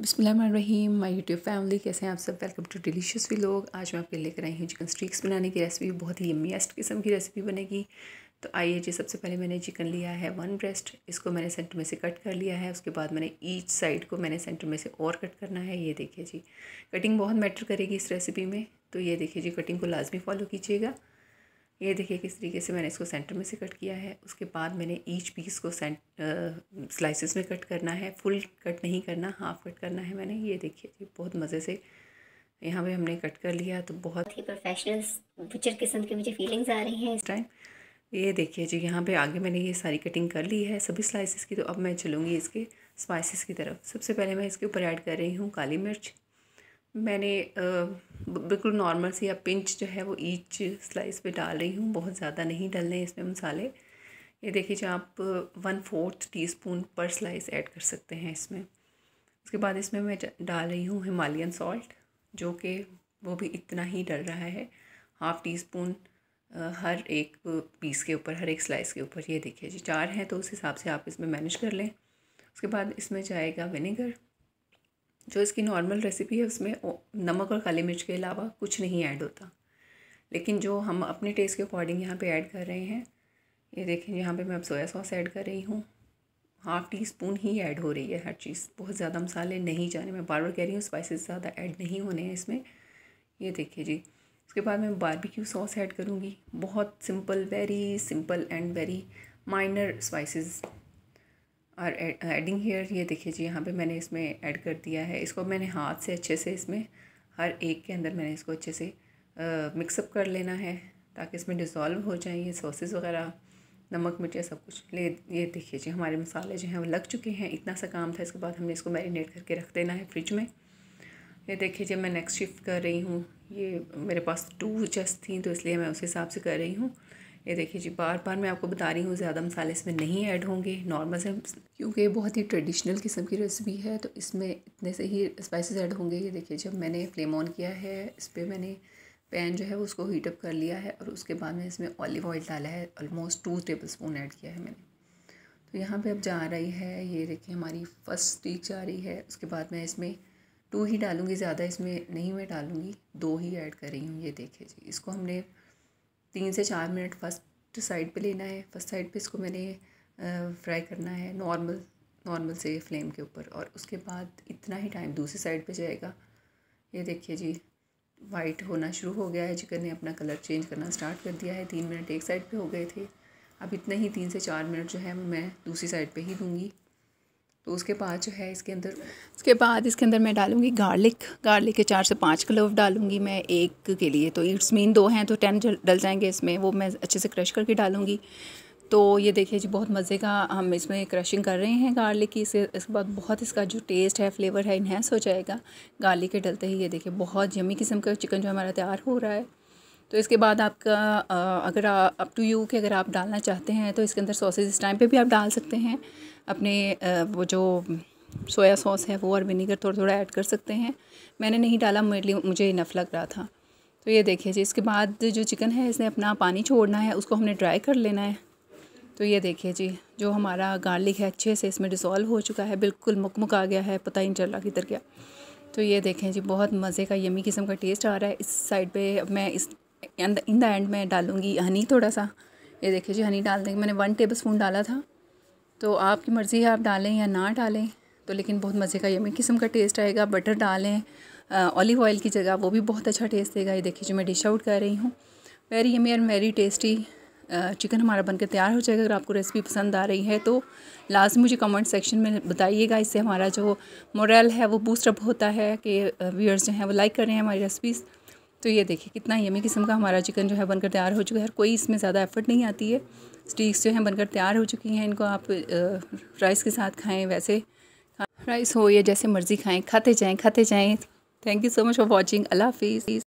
बसमीम my YouTube family कैसे हैं आप सब वेलकम टू डिलीशियस भी लोग आज मैं आपके लेकर आई हूँ चिकन स्ट्रिक्स बनाने की रेसिपी बहुत ही यम्मीस्ट किस्म की रेसिपी बनेगी तो आइए जी सबसे पहले मैंने चिकन लिया है वन ब्रेस्ट इसको मैंने सेंटर में से कट कर लिया है उसके बाद मैंने ईच साइड को मैंने सेंटर में से और कट करना है ये देखिए जी कटिंग बहुत मैटर करेगी इस रेसिपी में तो ये देखिए जी कटिंग को लाजमी फॉलो कीजिएगा ये देखिए किस तरीके से मैंने इसको सेंटर में से कट किया है उसके बाद मैंने ईच पीस को सेंट स्लाइसिस में कट करना है फुल कट नहीं करना हाफ कट करना है मैंने ये देखिए जी बहुत मज़े से यहाँ पे हमने कट कर लिया तो बहुत ही प्रोफेशनल बुचर किस्म की मुझे फीलिंग्स आ रही हैं इस टाइम ये देखिए जी यहाँ पे आगे मैंने ये सारी कटिंग कर ली है सभी स्लाइसिस की तो अब मैं चलूँगी इसके स्पाइसिस की तरफ सबसे पहले मैं इसके ऊपर ऐड कर रही हूँ काली मिर्च मैंने बिल्कुल नॉर्मल सी या पिंच जो है वो ईच स्लाइस पे डाल रही हूँ बहुत ज़्यादा नहीं डलने इसमें मसाले ये देखिए जो आप वन फोर्थ टी स्पून पर स्लाइस ऐड कर सकते हैं इसमें उसके बाद इसमें मैं डाल रही हूँ हिमालयन सॉल्ट जो कि वो भी इतना ही डल रहा है हाफ़ टी स्पून हर एक पीस के ऊपर हर एक स्लाइस के ऊपर ये देखिए जी चार हैं तो उस हिसाब से आप इसमें मैनेज कर लें उसके बाद इसमें जाएगा विनेगर जो इसकी नॉर्मल रेसिपी है उसमें नमक और काली मिर्च के अलावा कुछ नहीं ऐड होता लेकिन जो हम अपने टेस्ट के अकॉर्डिंग यहाँ पे ऐड कर रहे हैं ये देखें यहाँ पे मैं अब सोया सॉस ऐड कर रही हूँ हाफ टी स्पून ही ऐड हो रही है हर चीज़ बहुत ज़्यादा मसाले नहीं जाने मैं बार बार कह रही हूँ स्पाइसेस ज़्यादा ऐड नहीं होने हैं इसमें ये देखिए जी उसके बाद मैं बारबेक्यू सॉस ऐड करूँगी बहुत simple very simple and very minor spices और एडिंग हेयर ये देखिए जी यहाँ पे मैंने इसमें ऐड कर दिया है इसको मैंने हाथ से अच्छे से इसमें हर एक के अंदर मैंने इसको अच्छे से मिक्सअप कर लेना है ताकि इसमें डिज़ोल्व हो जाए ये सॉसेज़ वगैरह नमक मिर्चा सब कुछ ले ये देखिए जी हमारे मसाले जो हैं वो लग चुके हैं इतना सा काम था इसके बाद हमने इसको मैरिनेट करके रख देना है फ्रिज में ये देखिए जी मैं नेक्स्ट शिफ्ट कर रही हूँ ये मेरे पास टू चेस्ट थी तो इसलिए मैं उस हिसाब से कर रही हूँ ये देखिए जी बार बार मैं आपको बता रही हूँ ज़्यादा मसाले इसमें नहीं ऐड होंगे नॉर्मल से क्योंकि बहुत ही ट्रेडिशनल किस्म की रेसिपी है तो इसमें इतने से ही स्पाइसेस ऐड होंगे ये देखिए जब मैंने फ्लेम ऑन किया है इस पर मैंने पैन जो है वो उसको हीटअप कर लिया है और उसके बाद में इसमें ऑलिव ऑयल डाला है almost two tablespoon add किया है मैंने तो यहाँ पर अब जा रही है ये देखिए हमारी फर्स्ट स्टीच जा रही है उसके बाद मैं इसमें टू ही डालूँगी ज़्यादा इसमें नहीं मैं डालूँगी दो ही ऐड कर रही हूँ ये देखिए जी इसको हमने तीन से चार मिनट फर्स्ट साइड पे लेना है फर्स्ट साइड पे इसको मैंने फ्राई करना है नॉर्मल नॉर्मल से फ्लेम के ऊपर और उसके बाद इतना ही टाइम दूसरी साइड पे जाएगा ये देखिए जी वाइट होना शुरू हो गया है चिकन ने अपना कलर चेंज करना स्टार्ट कर दिया है तीन मिनट एक साइड पे हो गए थे अब इतना ही तीन से चार मिनट जो है मैं दूसरी साइड पे ही दूंगी तो उसके बाद जो है इसके अंदर उसके बाद इसके अंदर मैं डालूँगी गार्लिक गार्लिक के चार से पाँच क्लोव डालूँगी मैं एक के लिए तो इट्स मीन दो हैं तो टेन डल जाएंगे इसमें वो मैं अच्छे से क्रश करके डालूंगी तो ये देखिए जी बहुत मज़े का हम इसमें क्रशिंग कर रहे हैं गार्लिक की इसे इसके बाद बहुत इसका जो टेस्ट है फ्लेवर है इन्हेंस हो जाएगा गार्लिक के डलते ही ये देखिए बहुत जमी किस्म का चिकन जो हमारा तैयार हो रहा है तो इसके बाद आपका अगर अप टू यू के अगर आप डालना चाहते हैं तो इसके अंदर सॉसेज इस टाइम पे भी आप डाल सकते हैं अपने वो जो सोया सॉस है वो और विनीगर थोड़ा थोड़ा ऐड कर सकते हैं मैंने नहीं डाला मेरे लिए मुझे इनफ लग रहा था तो ये देखिए जी इसके बाद जो चिकन है इसने अपना पानी छोड़ना है उसको हमने ड्राई कर लेना है तो ये देखिए जी जो हमारा गार्लिक है अच्छे से इसमें डिसॉल्व हो चुका है बिल्कुल मुकमुक आ गया है पता ही नहीं चल रहा किधर गया तो ये देखें जी बहुत मज़े का यमी किस्म का टेस्ट आ रहा है इस साइड पे मैं इस इन द एंड मैं डालूँगी हनी थोड़ा सा ये देखिए जी हनी डाल देंगे मैंने वन टेबल स्पून डाला था तो आपकी मर्ज़ी है आप डालें या ना डालें तो लेकिन बहुत मज़े का यमी किस्म का टेस्ट आएगा बटर डालें ऑलिव ऑयल की जगह वो भी बहुत अच्छा टेस्ट देगा ये देखिए जो मैं डिश आउट कर रही हूँ very yummy and very tasty chicken हमारा बनकर तैयार हो जाएगा अगर आपको रेसिपी पसंद आ रही है तो लास्ट मुझे कमेंट सेक्शन में बताइएगा इससे हमारा जो मोरल है वो बूस्टअप होता है कि व्यूअर्स जो हैं वो लाइक कर रहे हैं हमारी रेसिपीज़ तो ये देखिए कितना यमी किस्म का हमारा चिकन जो है बनकर तैयार हो चुका है और कोई इसमें ज़्यादा एफर्ट नहीं आती है स्टिक्स जो हैं बनकर तैयार हो चुकी हैं इनको आप राइस के साथ खाएँ वैसे राइस हो या जैसे मर्ज़ी खाएँ खाते जाएँ खाते जाएँ thank you so much for watching अल्लाह हाफिज़